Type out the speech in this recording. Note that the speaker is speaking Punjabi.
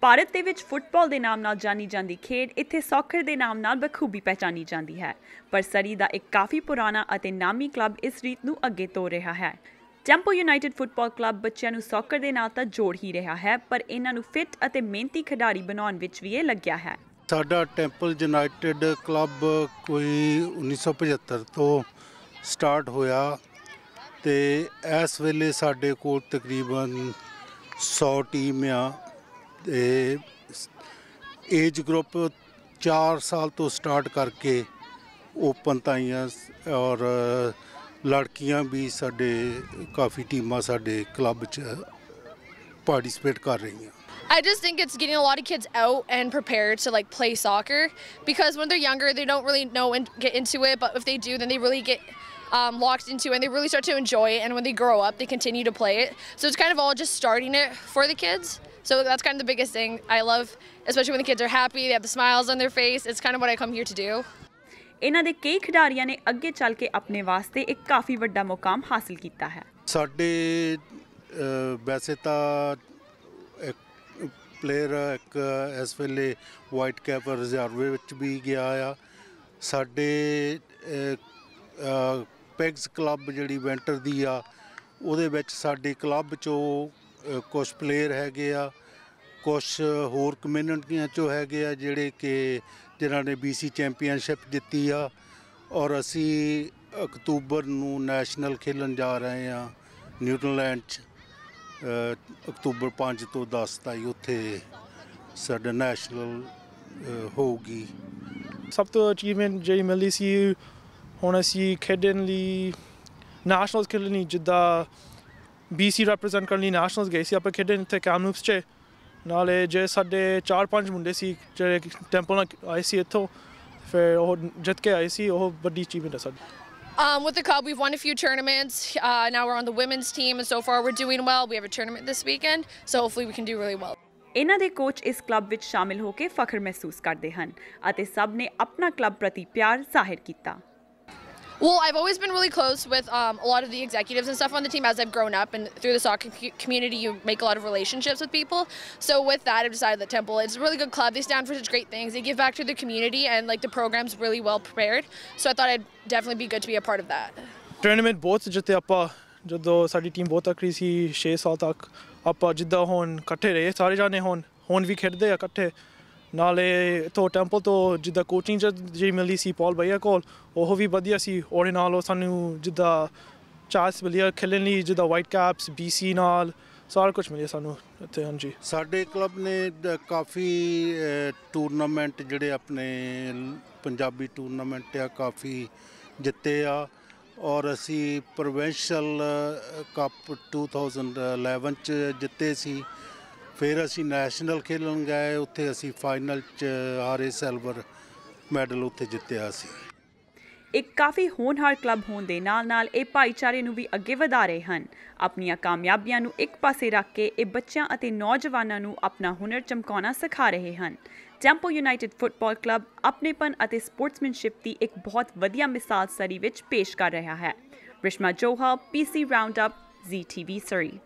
ਭਾਰਤ ਦੇ ਵਿੱਚ ਫੁੱਟਬਾਲ ਦੇ ਨਾਮ ਨਾਲ ਜਾਣੀ ਜਾਂਦੀ ਖੇਡ ਇੱਥੇ ਸੌਕਰ ਦੇ ਨਾਮ ਨਾਲ ਬਖੂਬੀ ਪਹਿਚਾਨੀ ਜਾਂਦੀ ਹੈ ਪਰ ਸਰੀ ਦਾ ਇੱਕ ਕਾਫੀ ਪੁਰਾਣਾ ਅਤੇ ਨਾਮੀ ਕਲੱਬ ਇਸ ਰੀਤ ਨੂੰ ਅੱਗੇ ਤੋਰ ਰਿਹਾ ਹੈ ਜੰਪੋ ਯੂਨਾਈਟਿਡ ਫੁੱਟਬਾਲ ਕਲੱਬ ਬੱਚਿਆਂ ਨੂੰ ਸੌਕਰ ਦੇ ਨਾਲ ਤਾਂ ਜੋੜ ਹੀ ਰਿਹਾ ਹੈ ਪਰ ਇਹਨਾਂ ਨੂੰ ਫਿੱਟ ਅਤੇ ਮਿਹਨਤੀ ਖਿਡਾਰੀ ਬਣਾਉਣ ਵਿੱਚ ਵੀ ਇਹ ਲੱਗਿਆ ਹੈ ਸਾਡਾ ਟੈਂਪਲ ਯੂਨਾਈਟਿਡ ਕਲੱਬ ਕੋਈ 1975 ਤੋਂ ਸਟਾਰਟ ਹੋਇਆ ਤੇ ਇਸ ਵੇਲੇ ਸਾਡੇ ਕੋਲ ਤਕਰੀਬਨ 100 ਟੀਮ ਆ ਏਜ ਗਰੁੱਪ 4 ਸਾਲ ਤੋਂ ਸਟਾਰਟ ਕਰਕੇ ਓਪਨ ਤਾਈਆਂ ਔਰ ਲੜਕੀਆਂ ਵੀ ਸਾਡੇ ਕਾਫੀ ਟੀਮਾਂ ਸਾਡੇ ਕਲੱਬ 'ਚ ਕਰ ਰਹੀਆਂ I just think it's getting a lot of kids out and prepared to like play soccer because when they're younger they don't really know and get into it but if they do then they really get um, locked into it and they really start to enjoy it and when they grow up they continue to play it so it's kind of all just starting it for the kids. So that's kind of the biggest thing I love, especially when the kids are happy, they have the smiles on their face. It's kind of what I come here to do. ਇਹਨਾਂ ਦੇ ਕਈ ਖਿਡਾਰੀਆਂ ਨੇ ਅੱਗੇ ਚੱਲ ਕੇ ਆਪਣੇ ਵਾਸਤੇ ਇੱਕ ਕਾਫੀ ਵੱਡਾ ਮੁਕਾਮ ਹਾਸਲ ਕੀਤਾ ਹੈ ਸਾਡੇ ਵੈਸੇ ਤਾਂ ਇੱਕ ਪਲੇਅਰ ਇੱਕ ਇਸ ਵੇਲੇ ਵਾਈਟ ਕੈਪ ਰਿਜ਼ਰਵ ਵਿੱਚ ਵੀ ਗਿਆ ਆ ਸਾਡੇ ਪੈਗਸ ਕਲੱਬ ਜਿਹੜੀ ਵੈਂਟਰ ਦੀ ਆ ਉਹਦੇ ਵਿੱਚ ਸਾਡੇ ਕਲੱਬ ਚੋਂ ਕੁਝ ਪਲੇਅਰ ਹੈਗੇ ਆ ਕੁਝ ਹੋਰ ਕਮਿਊਨਿਟੀਆਂ ਚੋਂ ਹੈਗੇ ਆ ਜਿਹੜੇ ਕਿ ਜਿਨ੍ਹਾਂ ਨੇ BC ਚੈਂਪੀਅਨਸ਼ਿਪ ਜਿੱਤੀ ਆ ਔਰ ਅਸੀਂ ਅਕਤੂਬਰ ਨੂੰ ਨੈਸ਼ਨਲ ਖੇਲਣ ਜਾ ਰਹੇ ਆ ਨਿਊਜ਼ੀਲੈਂਡ 'ਚ ਅਕਤੂਬਰ 5 ਤੋਂ 10 ਤਾਈ ਉੱਥੇ ਸਾਡਾ ਨੈਸ਼ਨਲ ਹੋਊਗੀ ਸਭ ਤੋਂ ਅਚੀਵਮੈਂਟ ਜੇ ਮਿਲਦੀ ਸੀ ਹੁਣ ਅਸੀਂ ਖੇਡਣ ਲਈ ਨੈਸ਼ਨਲਸ ਖੇਡਣੀ ਜਿੱਦਾਂ BC ਰਿਪਰੈਜ਼ੈਂਟ ਕਰਨ ਲਈ ਨੈਸ਼ਨਲਸ ਗਏ ਸੀ ਆਪਾਂ ਖੇਡੇ ਇੱਥੇ ਕੈਮਨੂਪਸ 'ਚ ਨਾਲੇ ਜੇ ਸਾਡੇ 4-5 ਮੁੰਡੇ ਸੀ ਜਿਹੜੇ ਟੈਂਪਲ ਨਾਲ ਆਏ ਸੀ ਇੱਥੋਂ ਫਿਰ ਉਹ ਜਿੱਤ ਕੇ ਆਏ ਸੀ ਉਹ ਵੱਡੀ ਅਚੀਵਮੈਂਟ ਹੈ ਸਾਡੀ Um, with the club, we've won a few tournaments. Uh, now we're on the women's team, and so far we're doing well. We have a tournament this weekend, so hopefully we can do really well. ਇਨਾ ਦੇ ਕੋਚ ਇਸ ਕਲੱਬ ਵਿੱਚ ਸ਼ਾਮਿਲ ਹੋ ਕੇ ਫਖਰ ਮਹਿਸੂਸ ਕਰਦੇ ਹਨ ਅਤੇ ਸਭ ਨੇ ਆਪਣਾ ਕਲੱਬ ਪ੍ਰਤੀ ਪਿਆਰ ਜ਼ਾਹਿਰ ਕੀਤਾ Well, I've always been really close with um, a lot of the executives and stuff on the team as I've grown up, and through the soccer community, you make a lot of relationships with people. So with that, I've decided that Temple is a really good club. They stand for such great things. They give back to the community, and like the program's really well prepared. So I thought it'd definitely be good to be a part of that. Tournament both ਜਿੱਤੇ ਆਪਾਂ ਜਦੋਂ ਸਾਡੀ team both ਤਕੜੀ ਸੀ 6 saal tak, appa jidda hon, ਇਕੱਠੇ ਰਹੇ sare ਜਾਣੇ hon, hon ਵੀ ਖੇਡਦੇ ਆ ਨਾਲੇ ਤੋਂ ਟੈਂਪਲ ਤੋਂ ਜਿੱਦਾਂ ਕੋਚਿੰਗ ਜਿਹੜੀ ਮਿਲੀ ਸੀ ਪਾਲ ਭਈਆ ਕੋਲ ਉਹ ਵੀ ਵਧੀਆ ਸੀ ਉਹਦੇ ਨਾਲ ਉਹ ਸਾਨੂੰ ਜਿੱਦਾਂ ਚਾਂਸ ਮਿਲਿਆ ਖੇਲਣ ਲਈ ਜਿੱਦਾਂ ਵਾਈਟ ਕੈਪਸ ਬੀਸੀ ਨਾਲ ਸਾਰਾ ਕੁਝ ਮਿਲਿਆ ਸਾਨੂੰ ਇੱਥੇ ਹਾਂਜੀ ਸਾਡੇ ਕਲੱਬ ਨੇ ਕਾਫੀ ਟੂਰਨਾਮੈਂਟ ਜਿਹੜੇ ਆਪਣੇ ਪੰਜਾਬੀ ਟੂਰਨਾਮੈਂਟ ਆ ਕਾਫੀ ਜਿੱਤੇ ਆ ਔਰ ਅਸੀਂ ਪ੍ਰੋਵਿੰਸ਼ੀਅਲ ਕੱਪ 2011 ਚ ਜਿੱਤੇ ਸੀ ਫਿਰ ਅਸੀਂ ਨੈਸ਼ਨਲ ਖੇਲਣ ਗਏ ਉੱਥੇ ਅਸੀਂ ਫਾਈਨਲ 'ਚ ਹਾਰੇ ਸਿਲਵਰ ਮੈਡਲ ਉੱਥੇ ਜਿੱਤਿਆ ਸੀ ਇੱਕ ਕਾਫੀ ਹੋਨਹਾਰ ਕਲੱਬ ਹੋਣ ਦੇ ਨਾਲ-ਨਾਲ ਇਹ ਭਾਈਚਾਰੇ ਨੂੰ ਵੀ ਅੱਗੇ ਵਧਾ ਰਹੇ ਹਨ ਆਪਣੀਆਂ ਕਾਮਯਾਬੀਆਂ ਨੂੰ ਇੱਕ ਪਾਸੇ ਰੱਖ ਕੇ ਇਹ ਬੱਚਿਆਂ ਅਤੇ ਨੌਜਵਾਨਾਂ ਨੂੰ ਆਪਣਾ ਹੁਨਰ ਚਮਕਾਉਣਾ ਸਿਖਾ ਰਹੇ ਹਨ ਟੈਂਪੋ ਯੂਨਾਈਟਿਡ ਫੁੱਟਬਾਲ ਕਲੱਬ ਆਪਣੇਪਨ ਅਤੇ ਸਪੋਰਟਸਮੈਨਸ਼ਿਪ ਦੀ ਇੱਕ ਬਹੁਤ ਵਧੀਆ ਮਿਸਾਲ ਸਰੀ ਵਿੱਚ ਪੇਸ਼ ਕਰ ਰਿਹਾ ਹੈ ਰਿਸ਼ਮਾ ਜੋਹਾ PC round up Zee TV ਸਰੀ